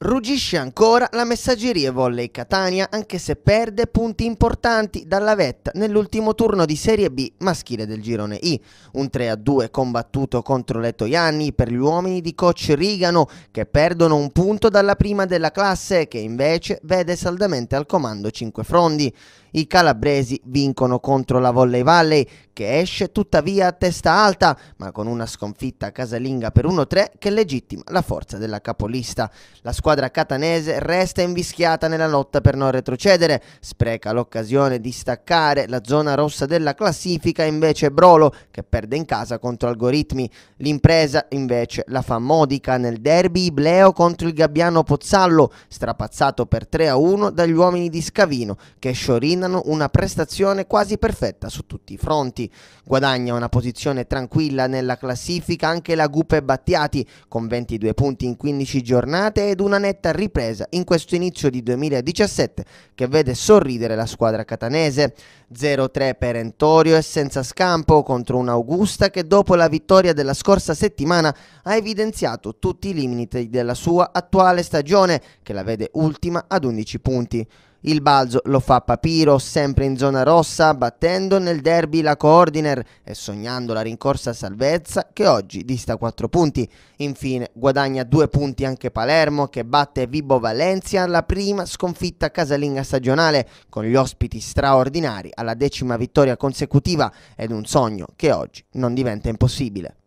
Ruggisce ancora la messaggeria volley Catania anche se perde punti importanti dalla vetta nell'ultimo turno di Serie B maschile del girone I. Un 3-2 combattuto contro le Toianni per gli uomini di coach Rigano che perdono un punto dalla prima della classe che invece vede saldamente al comando 5 frondi. I calabresi vincono contro la Volley Valley, che esce tuttavia a testa alta, ma con una sconfitta casalinga per 1-3 che legittima la forza della capolista. La squadra catanese resta invischiata nella lotta per non retrocedere, spreca l'occasione di staccare la zona rossa della classifica invece Brolo, che perde in casa contro Algoritmi. L'impresa invece la fa modica nel derby Ibleo contro il Gabbiano Pozzallo, strapazzato per 3-1 dagli uomini di Scavino, che sciorina Ferdinand una prestazione quasi perfetta su tutti i fronti. Guadagna una posizione tranquilla nella classifica anche la Gupe Battiati con 22 punti in 15 giornate ed una netta ripresa in questo inizio di 2017 che vede sorridere la squadra catanese. 0-3 perentorio e senza scampo contro un Augusta che dopo la vittoria della scorsa settimana ha evidenziato tutti i limiti della sua attuale stagione che la vede ultima ad 11 punti. Il balzo lo fa Papiro, sempre in zona rossa, battendo nel derby la coordiner e sognando la rincorsa salvezza che oggi dista 4 punti. Infine guadagna 2 punti anche Palermo che batte Vibo Valencia alla prima sconfitta casalinga stagionale con gli ospiti straordinari alla decima vittoria consecutiva ed un sogno che oggi non diventa impossibile.